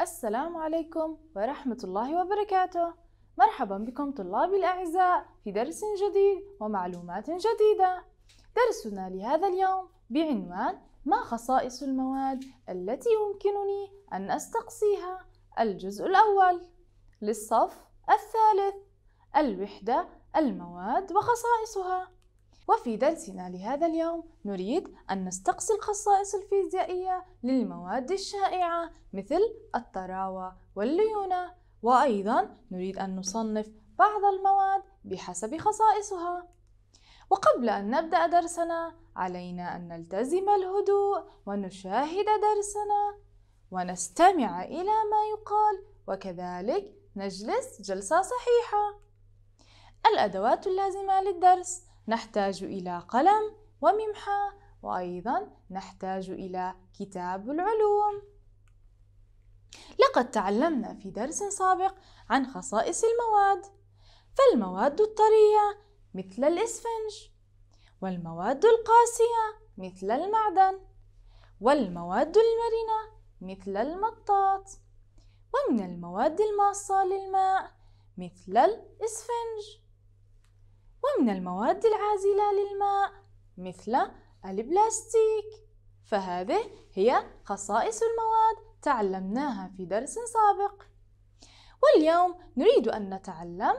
السلام عليكم ورحمة الله وبركاته مرحبا بكم طلابي الأعزاء في درس جديد ومعلومات جديدة درسنا لهذا اليوم بعنوان ما خصائص المواد التي يمكنني أن أستقصيها الجزء الأول للصف الثالث الوحدة المواد وخصائصها وفي درسنا لهذا اليوم نريد أن نستقصي الخصائص الفيزيائية للمواد الشائعة مثل الطراوة والليونة وأيضا نريد أن نصنف بعض المواد بحسب خصائصها وقبل أن نبدأ درسنا علينا أن نلتزم الهدوء ونشاهد درسنا ونستمع إلى ما يقال وكذلك نجلس جلسة صحيحة الأدوات اللازمة للدرس نحتاج إلى قلم وممحى وأيضا نحتاج إلى كتاب العلوم لقد تعلمنا في درس سابق عن خصائص المواد فالمواد الطرية مثل الإسفنج والمواد القاسية مثل المعدن والمواد المرنة مثل المطاط ومن المواد الماصة للماء مثل الإسفنج ومن المواد العازلة للماء مثل البلاستيك فهذه هي خصائص المواد تعلمناها في درس سابق واليوم نريد أن نتعلم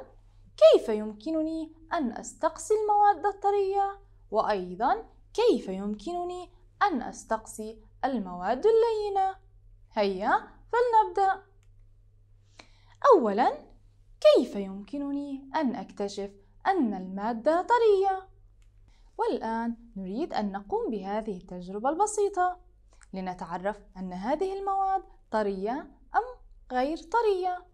كيف يمكنني أن أستقصي المواد الطرية وأيضا كيف يمكنني أن أستقصي المواد اللينة هيا فلنبدأ أولا كيف يمكنني أن أكتشف أن المادة طرية والآن نريد أن نقوم بهذه التجربة البسيطة لنتعرف أن هذه المواد طرية أم غير طرية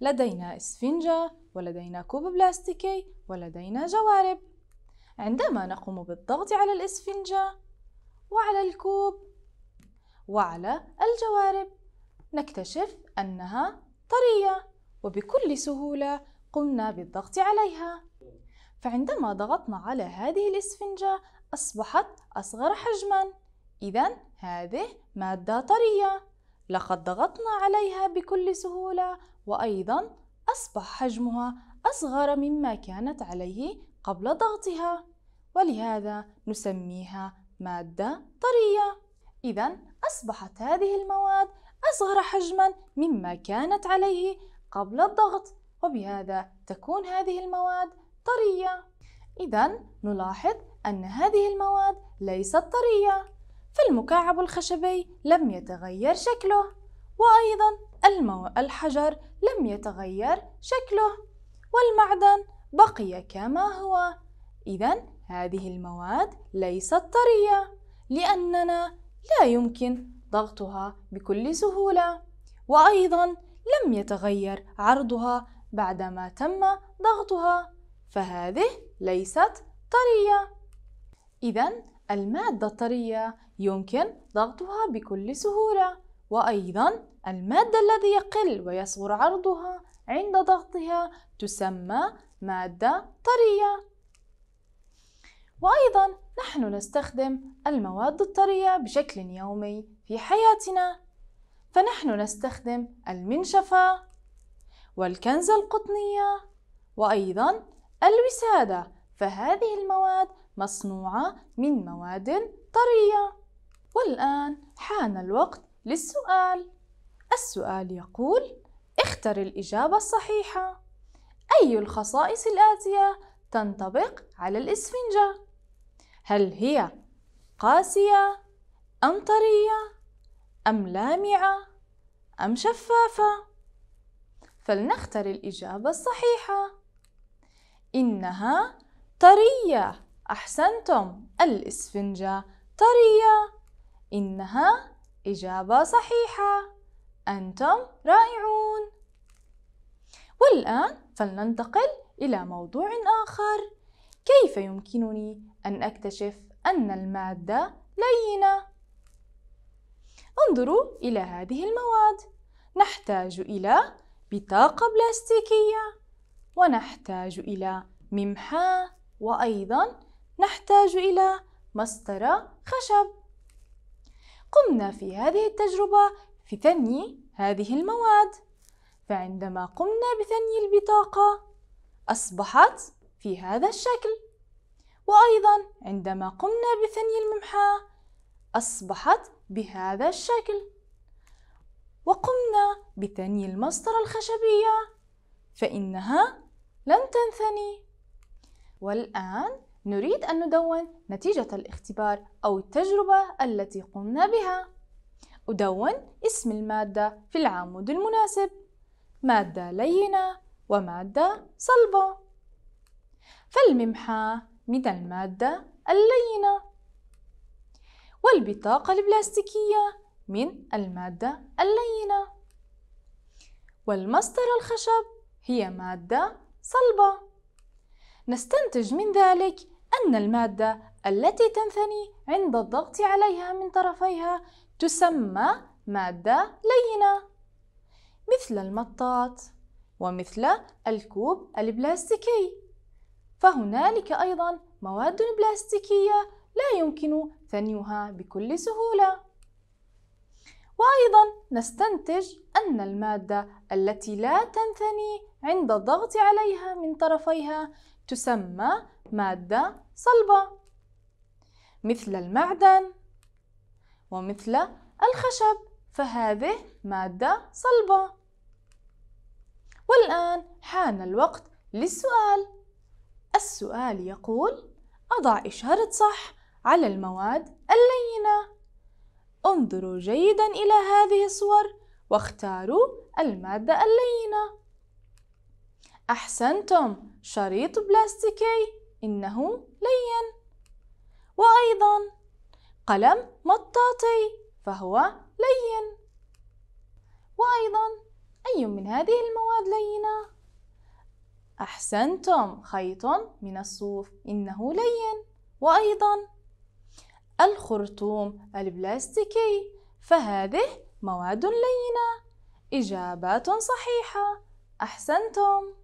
لدينا إسفنجة ولدينا كوب بلاستيكي ولدينا جوارب عندما نقوم بالضغط على الإسفنجة وعلى الكوب وعلى الجوارب نكتشف أنها طرية وبكل سهولة قمنا بالضغط عليها فعندما ضغطنا على هذه الإسفنجة أصبحت أصغر حجما إذا هذه مادة طرية لقد ضغطنا عليها بكل سهولة وأيضا أصبح حجمها أصغر مما كانت عليه قبل ضغطها ولهذا نسميها مادة طرية إذا أصبحت هذه المواد أصغر حجما مما كانت عليه قبل الضغط وبهذا تكون هذه المواد طرية إذا نلاحظ أن هذه المواد ليست طرية فالمكعب الخشبي لم يتغير شكله وأيضا المو... الحجر لم يتغير شكله والمعدن بقي كما هو إذا هذه المواد ليست طرية لأننا لا يمكن ضغطها بكل سهولة وأيضا لم يتغير عرضها بعدما تم ضغطها فهذه ليست طرية إذا المادة الطرية يمكن ضغطها بكل سهولة وأيضا المادة الذي يقل ويصغر عرضها عند ضغطها تسمى مادة طرية وأيضا نحن نستخدم المواد الطرية بشكل يومي في حياتنا فنحن نستخدم المنشفة والكنزة القطنية وأيضا الوسادة فهذه المواد مصنوعة من مواد طرية والآن حان الوقت للسؤال السؤال يقول اختر الإجابة الصحيحة أي الخصائص الآتية تنطبق على الإسفنجة؟ هل هي قاسية أم طرية أم لامعة أم شفافة؟ فلنختر الإجابة الصحيحة إنها طرية أحسنتم الإسفنجة طرية إنها إجابة صحيحة أنتم رائعون والآن فلننتقل إلى موضوع آخر كيف يمكنني أن أكتشف أن المادة لينة؟ انظروا إلى هذه المواد نحتاج إلى بطاقة بلاستيكية ونحتاج إلى ممحاة وأيضا نحتاج إلى مسطرة خشب قمنا في هذه التجربة في ثني هذه المواد فعندما قمنا بثني البطاقة أصبحت في هذا الشكل وأيضا عندما قمنا بثني الممحاة أصبحت بهذا الشكل وقمنا بثني المسطرة الخشبية فإنها لن تنثني والآن نريد أن ندون نتيجة الاختبار أو التجربة التي قمنا بها أدون اسم المادة في العمود المناسب مادة لينة ومادة صلبة فالممحاة من المادة اللينة والبطاقة البلاستيكية من المادة اللينة والمسطرة الخشب هي مادة صلبة نستنتج من ذلك أن المادة التي تنثني عند الضغط عليها من طرفيها تسمى مادة لينة مثل المطاط ومثل الكوب البلاستيكي فهنالك أيضا مواد بلاستيكية لا يمكن ثنيها بكل سهولة وأيضا نستنتج أن المادة التي لا تنثني عند الضغط عليها من طرفيها تسمى مادة صلبة مثل المعدن ومثل الخشب فهذه مادة صلبة والآن حان الوقت للسؤال السؤال يقول أضع إشارة صح على المواد اللينة انظروا جيدا إلى هذه الصور واختاروا المادة اللينة أحسنتم شريط بلاستيكي إنه لين وأيضا قلم مطاطي فهو لين وأيضا أي من هذه المواد لينة؟ أحسنتم خيط من الصوف إنه لين وأيضا الخرطوم البلاستيكي فهذه مواد لينة إجابات صحيحة أحسنتم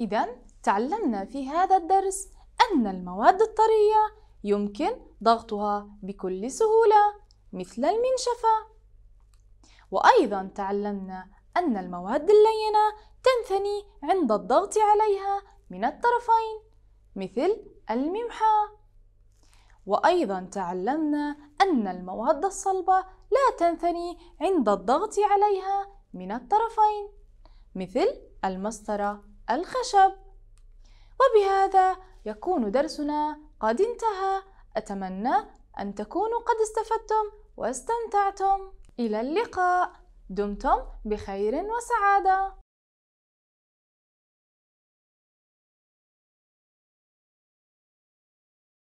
إذا تعلمنا في هذا الدرس أن المواد الطرية يمكن ضغطها بكل سهولة مثل المنشفة وأيضا تعلمنا أن المواد اللينة تنثني عند الضغط عليها من الطرفين مثل الممحى وأيضا تعلمنا أن المواد الصلبة لا تنثني عند الضغط عليها من الطرفين مثل المسطرة الخشب وبهذا يكون درسنا قد انتهى أتمنى أن تكونوا قد استفدتم واستمتعتم إلى اللقاء دمتم بخير وسعاده